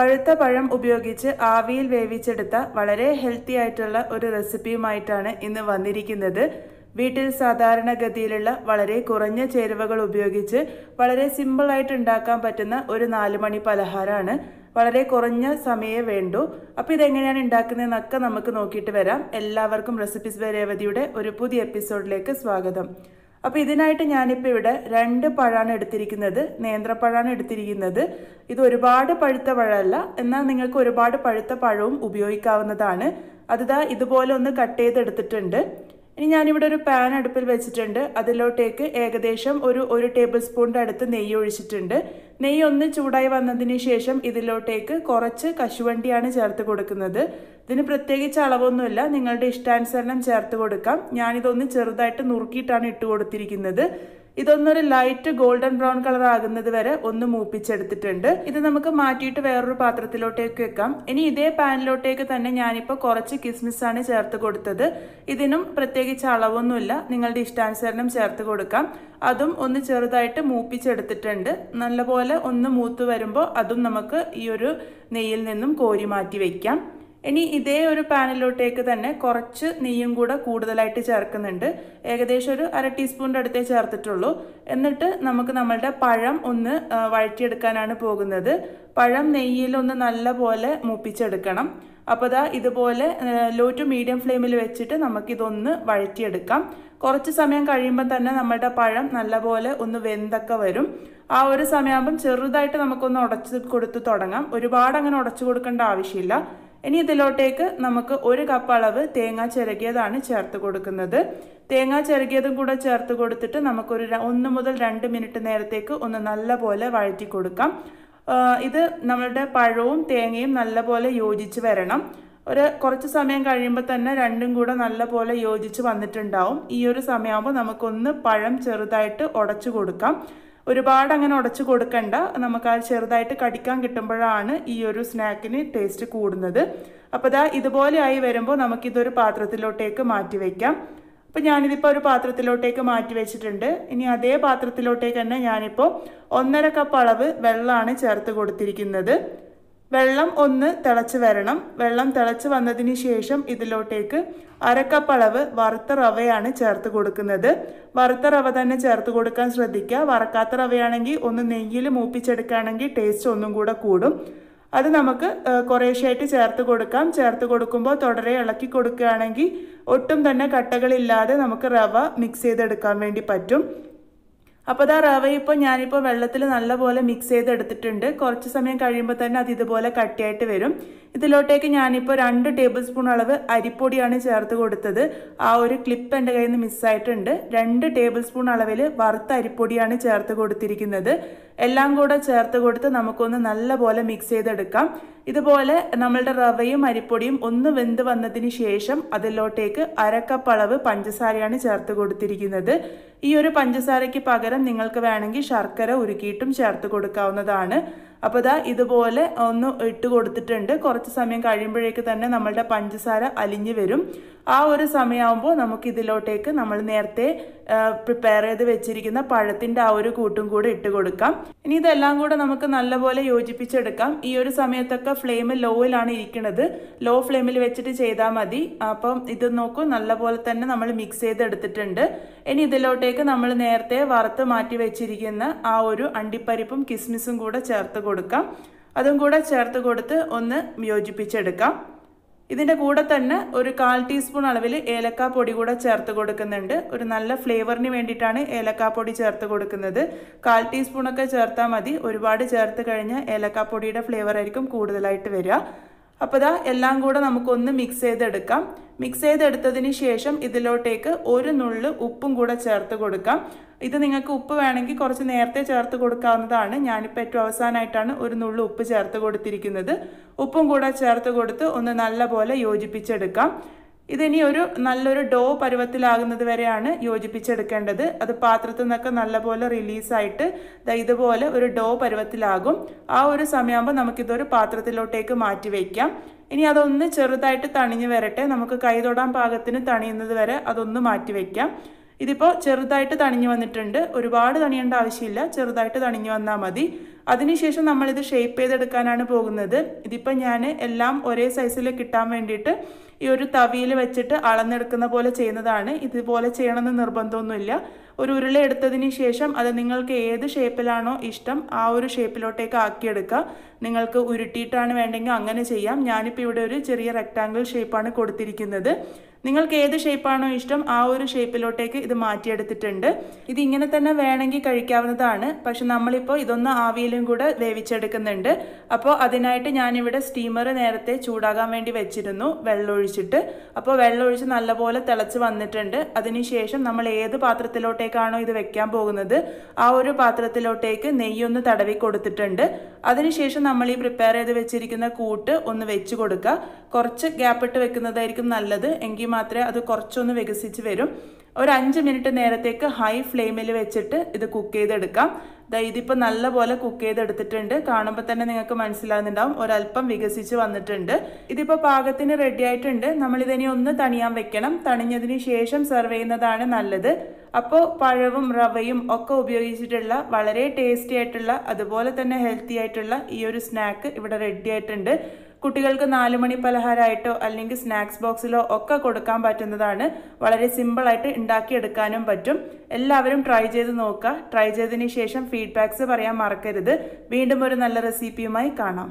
പഴുത്ത പഴം ഉപയോഗിച്ച് ആവിയിൽ വേവിച്ചെടുത്ത വളരെ ഹെൽത്തി ആയിട്ടുള്ള ഒരു റെസിപ്പിയുമായിട്ടാണ് ഇന്ന് വന്നിരിക്കുന്നത് വീട്ടിൽ സാധാരണഗതിയിലുള്ള വളരെ കുറഞ്ഞ ചേരുവകൾ ഉപയോഗിച്ച് വളരെ സിമ്പിളായിട്ട് ഉണ്ടാക്കാൻ പറ്റുന്ന ഒരു നാലുമണി പലഹാരമാണ് വളരെ കുറഞ്ഞ സമയേ വേണ്ടൂ അപ്പോൾ ഇതെങ്ങനെയാണ് ഉണ്ടാക്കുന്നതെന്നൊക്കെ നമുക്ക് നോക്കിയിട്ട് വരാം എല്ലാവർക്കും റെസിപ്പീസ് വരേവതിയുടെ ഒരു പുതിയ എപ്പിസോഡിലേക്ക് സ്വാഗതം അപ്പോൾ ഇതിനായിട്ട് ഞാനിപ്പോൾ ഇവിടെ രണ്ട് പഴമാണ് എടുത്തിരിക്കുന്നത് നേന്ത്രപ്പഴമാണ് എടുത്തിരിക്കുന്നത് ഇത് ഒരുപാട് പഴുത്ത പഴമല്ല എന്നാൽ നിങ്ങൾക്ക് ഒരുപാട് പഴുത്ത പഴവും ഉപയോഗിക്കാവുന്നതാണ് അതിതാ ഇതുപോലെ ഒന്ന് കട്ട് ചെയ്തെടുത്തിട്ടുണ്ട് ഇനി ഞാനിവിടെ ഒരു പാൻ അടുപ്പിൽ വെച്ചിട്ടുണ്ട് അതിലോട്ടേക്ക് ഏകദേശം ഒരു ഒരു ടേബിൾ സ്പൂണിൻ്റെ അടുത്ത് നെയ്യ് ഒഴിച്ചിട്ടുണ്ട് നെയ്യ് ഒന്ന് ചൂടായി വന്നതിന് ശേഷം ഇതിലോട്ടേക്ക് കുറച്ച് കശുവണ്ടിയാണ് ചേർത്ത് കൊടുക്കുന്നത് ഇതിന് പ്രത്യേകിച്ച് അളവൊന്നുമില്ല നിങ്ങളുടെ ഇഷ്ടാനുസരണം ചേർത്ത് കൊടുക്കാം ഞാനിതൊന്ന് ചെറുതായിട്ട് നുറുക്കിയിട്ടാണ് ഇട്ട് കൊടുത്തിരിക്കുന്നത് ഇതൊന്നൊരു ലൈറ്റ് ഗോൾഡൻ ബ്രൗൺ കളർ ആകുന്നത് വരെ ഒന്ന് മൂപ്പിച്ചെടുത്തിട്ടുണ്ട് ഇത് നമുക്ക് മാറ്റിയിട്ട് വേറൊരു പാത്രത്തിലോട്ടേക്ക് വെക്കാം ഇനി ഇതേ പാനിലോട്ടേക്ക് തന്നെ ഞാനിപ്പോൾ കുറച്ച് കിസ്മിസ് ആണ് ചേർത്ത് കൊടുത്തത് ഇതിനും പ്രത്യേകിച്ച് അളവൊന്നുമില്ല നിങ്ങളുടെ ഇഷ്ടാനുസരണം ചേർത്ത് കൊടുക്കാം അതും ഒന്ന് ചെറുതായിട്ട് മൂപ്പിച്ചെടുത്തിട്ടുണ്ട് നല്ലപോലെ ഒന്ന് മൂത്ത് വരുമ്പോൾ അതും നമുക്ക് ഈ ഒരു നെയ്യിൽ നിന്നും കോരി മാറ്റി വയ്ക്കാം ഇനി ഇതേ ഒരു പാനിലോട്ടേക്ക് തന്നെ കുറച്ച് നെയ്യും കൂടെ കൂടുതലായിട്ട് ചേർക്കുന്നുണ്ട് ഏകദേശം ഒരു അര ടീസ്പൂണിൻ്റെ അടുത്തേ ചേർത്തിട്ടുള്ളൂ എന്നിട്ട് നമുക്ക് നമ്മളുടെ പഴം ഒന്ന് വഴറ്റിയെടുക്കാനാണ് പോകുന്നത് പഴം നെയ്യിലൊന്ന് നല്ല പോലെ മൂപ്പിച്ചെടുക്കണം അപ്പോൾ ദാ ഇതുപോലെ ലോ ടു മീഡിയം ഫ്ലെയിമിൽ വെച്ചിട്ട് നമുക്കിതൊന്ന് വഴറ്റിയെടുക്കാം കുറച്ച് സമയം കഴിയുമ്പോൾ തന്നെ നമ്മുടെ പഴം നല്ലപോലെ ഒന്ന് വെന്തൊക്കെ വരും ആ ഒരു സമയമാകുമ്പം ചെറുതായിട്ട് നമുക്കൊന്ന് ഉടച്ച് കൊടുത്ത് തുടങ്ങാം ഒരുപാട് അങ്ങനെ ഉടച്ചു കൊടുക്കേണ്ട ആവശ്യമില്ല ഇനി ഇതിലോട്ടേക്ക് നമുക്ക് ഒരു കപ്പ് അളവ് തേങ്ങ ചിരകിയതാണ് ചേർത്ത് കൊടുക്കുന്നത് തേങ്ങ ചിരകിയതും കൂടെ ചേർത്ത് കൊടുത്തിട്ട് നമുക്കൊരു ഒന്ന് മുതൽ രണ്ട് മിനിറ്റ് നേരത്തേക്ക് ഒന്ന് നല്ലപോലെ വഴറ്റി കൊടുക്കാം ഇത് നമ്മളുടെ പഴവും തേങ്ങയും നല്ലപോലെ യോജിച്ച് വരണം ഒരു കുറച്ച് സമയം കഴിയുമ്പോൾ തന്നെ രണ്ടും കൂടെ നല്ലപോലെ യോജിച്ച് വന്നിട്ടുണ്ടാവും ഈ ഒരു സമയമാകുമ്പോൾ നമുക്കൊന്ന് പഴം ചെറുതായിട്ട് ഉടച്ചു കൊടുക്കാം ഒരുപാട് അങ്ങനെ ഉടച്ചു കൊടുക്കണ്ട നമുക്ക് ആ ചെറുതായിട്ട് കടിക്കാൻ കിട്ടുമ്പോഴാണ് ഈ ഒരു സ്നാക്കിന് ടേസ്റ്റ് കൂടുന്നത് അപ്പോൾ ദാ ആയി വരുമ്പോൾ നമുക്കിതൊരു പാത്രത്തിലോട്ടേക്ക് മാറ്റി വെക്കാം അപ്പോൾ ഞാനിതിപ്പോൾ ഒരു പാത്രത്തിലോട്ടേക്ക് മാറ്റി വെച്ചിട്ടുണ്ട് ഇനി അതേ പാത്രത്തിലോട്ടേക്ക് തന്നെ ഞാനിപ്പോൾ ഒന്നര കപ്പ് അളവ് വെള്ളമാണ് ചേർത്ത് കൊടുത്തിരിക്കുന്നത് വെള്ളം ഒന്ന് തിളച്ച് വരണം വെള്ളം തിളച്ച് വന്നതിന് ശേഷം ഇതിലോട്ടേക്ക് അരക്കപ്പ് അളവ് വറുത്ത റവയാണ് ചേർത്ത് കൊടുക്കുന്നത് വറുത്ത റവ തന്നെ ചേർത്ത് കൊടുക്കാൻ ശ്രദ്ധിക്കുക വറക്കാത്ത റവയാണെങ്കിൽ ഒന്ന് നെയ്യിൽ മൂപ്പിച്ചെടുക്കുകയാണെങ്കിൽ ടേസ്റ്റ് ഒന്നും കൂടെ കൂടും അത് നമുക്ക് കുറേശ്ശായിട്ട് ചേർത്ത് കൊടുക്കാം ചേർത്ത് കൊടുക്കുമ്പോൾ തുടരെ ഇളക്കി കൊടുക്കുകയാണെങ്കിൽ ഒട്ടും തന്നെ കട്ടകളില്ലാതെ നമുക്ക് റവ മിക്സ് ചെയ്തെടുക്കാൻ വേണ്ടി പറ്റും അപ്പോൾ അതാ റവ ഇപ്പോൾ ഞാനിപ്പോൾ വെള്ളത്തിൽ നല്ലപോലെ മിക്സ് ചെയ്തെടുത്തിട്ടുണ്ട് കുറച്ച് സമയം കഴിയുമ്പോൾ തന്നെ അത് ഇതുപോലെ കട്ടിയായിട്ട് വരും ഇതിലോട്ടേക്ക് ഞാനിപ്പോൾ രണ്ട് ടേബിൾ സ്പൂൺ അളവ് അരിപ്പൊടിയാണ് ചേർത്ത് കൊടുത്തത് ആ ഒരു ക്ലിപ്പ് എൻ്റെ കയ്യിൽ നിന്ന് മിസ്സായിട്ടുണ്ട് രണ്ട് ടേബിൾ സ്പൂൺ അളവിൽ വറുത്ത അരിപ്പൊടിയാണ് ചേർത്ത് കൊടുത്തിരിക്കുന്നത് എല്ലാം കൂടെ ചേർത്ത് കൊടുത്ത് നമുക്കൊന്ന് നല്ലപോലെ മിക്സ് ചെയ്തെടുക്കാം ഇതുപോലെ നമ്മളുടെ റവയും അരിപ്പൊടിയും ഒന്ന് വെന്ത് വന്നതിന് ശേഷം അതിലോട്ടേക്ക് അരക്കപ്പ് അളവ് പഞ്ചസാരയാണ് ചേർത്ത് കൊടുത്തിരിക്കുന്നത് ഈ ഒരു പഞ്ചസാരയ്ക്ക് പകരം നിങ്ങൾക്ക് വേണമെങ്കിൽ ശർക്കര ഉരുക്കിയിട്ടും ചേർത്ത് കൊടുക്കാവുന്നതാണ് അപ്പോൾ ഇതാ ഇതുപോലെ ഒന്ന് ഇട്ട് കൊടുത്തിട്ടുണ്ട് കുറച്ച് സമയം കഴിയുമ്പോഴേക്ക് തന്നെ നമ്മളുടെ പഞ്ചസാര അലിഞ്ഞു വരും ആ ഒരു സമയമാകുമ്പോൾ നമുക്ക് ഇതിലോട്ടേക്ക് നമ്മൾ നേരത്തെ പ്രിപ്പയർ ചെയ്ത് വെച്ചിരിക്കുന്ന പഴത്തിൻ്റെ ആ ഒരു കൂട്ടും കൂടെ ഇട്ട് കൊടുക്കാം ഇനി ഇതെല്ലാം കൂടെ നമുക്ക് നല്ലപോലെ യോജിപ്പിച്ചെടുക്കാം ഈ ഒരു സമയത്തൊക്കെ ഫ്ലെയിം ലോയിലാണ് ഇരിക്കുന്നത് ലോ ഫ്ലെയിമിൽ വെച്ചിട്ട് ചെയ്താൽ മതി അപ്പം ഇത് നോക്കൂ നല്ലപോലെ തന്നെ നമ്മൾ മിക്സ് ചെയ്തെടുത്തിട്ടുണ്ട് ഇനി ഇതിലോട്ടേക്ക് നമ്മൾ നേരത്തെ വറുത്ത് മാറ്റി വെച്ചിരിക്കുന്ന ആ ഒരു അണ്ടിപ്പരിപ്പും കിസ്മിസും കൂടെ ചേർത്ത് കൊടുക്കാം അതും കൂടെ ചേർത്ത് കൊടുത്ത് ഒന്ന് യോജിപ്പിച്ചെടുക്കാം ഇതിൻ്റെ കൂടെ തന്നെ ഒരു കാൽ ടീസ്പൂൺ അളവിൽ ഏലക്കാ പൊടി കൂടെ ചേർത്ത് കൊടുക്കുന്നുണ്ട് ഒരു നല്ല ഫ്ലേവറിന് വേണ്ടിയിട്ടാണ് ഏലക്കാ പൊടി ചേർത്ത് കൊടുക്കുന്നത് കാൽ ടീസ്പൂണൊക്കെ ചേർത്താൽ മതി ഒരുപാട് ചേർത്ത് കഴിഞ്ഞാൽ ഏലക്കാ പൊടിയുടെ ഫ്ലേവർ ആയിരിക്കും കൂടുതലായിട്ട് വരിക അപ്പോൾ ഇതാ എല്ലാം കൂടെ നമുക്കൊന്ന് മിക്സ് ചെയ്തെടുക്കാം മിക്സ് ചെയ്തെടുത്തതിന് ശേഷം ഇതിലോട്ടേക്ക് ഒരു നുള്ള് ഉപ്പും കൂടെ ചേർത്ത് കൊടുക്കാം ഇത് നിങ്ങൾക്ക് ഉപ്പ് വേണമെങ്കിൽ കുറച്ച് നേരത്തെ ചേർത്ത് കൊടുക്കാവുന്നതാണ് ഞാനിപ്പോൾ ഏറ്റവും അവസാനമായിട്ടാണ് ഒരു നുള്ളു ഉപ്പ് ചേർത്ത് കൊടുത്തിരിക്കുന്നത് ഉപ്പും കൂടെ ചേർത്ത് കൊടുത്ത് ഒന്ന് നല്ലപോലെ യോജിപ്പിച്ചെടുക്കാം ഇതിനി ഒരു നല്ലൊരു ഡോ പരുവത്തിലാകുന്നത് വരെയാണ് യോജിപ്പിച്ചെടുക്കേണ്ടത് അത് പാത്രത്തിൽ നിന്നൊക്കെ നല്ലപോലെ റിലീസായിട്ട് ഇതുപോലെ ഒരു ഡോ പരുവത്തിലാകും ആ ഒരു സമയമാകുമ്പോൾ നമുക്കിതൊരു പാത്രത്തിലോട്ടേക്ക് മാറ്റി വയ്ക്കാം ഇനി അതൊന്ന് ചെറുതായിട്ട് തണിഞ്ഞു വരട്ടെ നമുക്ക് കൈ തൊടാൻ പാകത്തിന് തണിയുന്നത് വരെ അതൊന്ന് മാറ്റി വയ്ക്കാം ഇതിപ്പോൾ ചെറുതായിട്ട് തണിഞ്ഞു വന്നിട്ടുണ്ട് ഒരുപാട് തണിയേണ്ട ആവശ്യമില്ല ചെറുതായിട്ട് തണിഞ്ഞു വന്നാൽ മതി അതിനുശേഷം നമ്മളിത് ഷേപ്പ് ചെയ്തെടുക്കാനാണ് പോകുന്നത് ഇതിപ്പോൾ ഞാൻ എല്ലാം ഒരേ സൈസിൽ കിട്ടാൻ വേണ്ടിയിട്ട് ഈ ഒരു തവിയിൽ വെച്ചിട്ട് അളന്നെടുക്കുന്ന പോലെ ചെയ്യുന്നതാണ് ഇതുപോലെ ചെയ്യണമെന്ന് നിർബന്ധമൊന്നുമില്ല ഒരു ഉരുള എടുത്തതിന് ശേഷം അത് നിങ്ങൾക്ക് ഏത് ഷേപ്പിലാണോ ഇഷ്ടം ആ ഒരു ഷേപ്പിലോട്ടേക്ക് ആക്കിയെടുക്കുക നിങ്ങൾക്ക് ഉരുട്ടിയിട്ടാണ് വേണ്ടെങ്കിൽ അങ്ങനെ ചെയ്യാം ഞാനിപ്പോൾ ഇവിടെ ഒരു ചെറിയ റെക്റ്റാങ്കിൾ ഷേപ്പാണ് കൊടുത്തിരിക്കുന്നത് നിങ്ങൾക്ക് ഏത് ഷേപ്പാണോ ഇഷ്ടം ആ ഒരു ഷേപ്പിലോട്ടേക്ക് ഇത് മാറ്റിയെടുത്തിട്ടുണ്ട് ഇത് ഇങ്ങനെ തന്നെ വേണമെങ്കിൽ കഴിക്കാവുന്നതാണ് പക്ഷെ നമ്മളിപ്പോൾ ഇതൊന്ന് ആവിയിലും കൂടെ വേവിച്ചെടുക്കുന്നുണ്ട് അപ്പോൾ അതിനായിട്ട് ഞാനിവിടെ സ്റ്റീമർ നേരത്തെ ചൂടാകാൻ വേണ്ടി വെച്ചിരുന്നു വെള്ളമൊഴിച്ചിട്ട് അപ്പോൾ വെള്ളമൊഴിച്ച് നല്ലപോലെ തിളച്ച് വന്നിട്ടുണ്ട് അതിനുശേഷം നമ്മൾ ഏത് പാത്രത്തിലോട്ടേക്ക് പാത്രത്തിലേക്കാണോ ഇത് വെക്കാൻ പോകുന്നത് ആ ഒരു പാത്രത്തിലോട്ടേക്ക് നെയ്യൊന്ന് തടവി കൊടുത്തിട്ടുണ്ട് അതിനുശേഷം നമ്മൾ ഈ പ്രിപ്പയർ ചെയ്ത് വെച്ചിരിക്കുന്ന കൂട്ട് ഒന്ന് വെച്ച് കൊടുക്കുക കുറച്ച് ഗ്യാപ്പിട്ട് വെക്കുന്നതായിരിക്കും നല്ലത് എങ്കിൽ മാത്രമേ അത് കുറച്ചൊന്ന് വികസിച്ച് വരും ഒരു അഞ്ച് മിനിറ്റ് നേരത്തേക്ക് ഹൈ ഫ്ലെയിമിൽ വെച്ചിട്ട് ഇത് കുക്ക് ചെയ്തെടുക്കാം ഇതിപ്പോൾ നല്ലപോലെ കുക്ക് ചെയ്തെടുത്തിട്ടുണ്ട് കാണുമ്പോൾ തന്നെ നിങ്ങൾക്ക് മനസ്സിലാകുന്നുണ്ടാവും ഒരല്പം വികസിച്ച് വന്നിട്ടുണ്ട് ഇതിപ്പോൾ പാകത്തിന് റെഡി ആയിട്ടുണ്ട് നമ്മളിതിനി ഒന്ന് തണിയാൻ വെക്കണം തണിഞ്ഞതിന് ശേഷം സെർവ് ചെയ്യുന്നതാണ് നല്ലത് അപ്പോൾ പഴവും റവയും ഒക്കെ ഉപയോഗിച്ചിട്ടുള്ള വളരെ ടേസ്റ്റി ആയിട്ടുള്ള അതുപോലെ തന്നെ ഹെൽത്തി ആയിട്ടുള്ള ഈ ഒരു സ്നാക്ക് ഇവിടെ റെഡി ആയിട്ടുണ്ട് കുട്ടികൾക്ക് നാലുമണി പലഹാരമായിട്ടോ അല്ലെങ്കിൽ സ്നാക്സ് ബോക്സിലോ ഒക്കെ കൊടുക്കാൻ പറ്റുന്നതാണ് വളരെ സിമ്പിളായിട്ട് ഉണ്ടാക്കിയെടുക്കാനും പറ്റും എല്ലാവരും ട്രൈ ചെയ്ത് നോക്കുക ട്രൈ ചെയ്തതിന് ശേഷം ഫീഡ്ബാക്ക്സ് പറയാൻ മറക്കരുത് വീണ്ടും ഒരു നല്ല റെസിപ്പിയുമായി കാണാം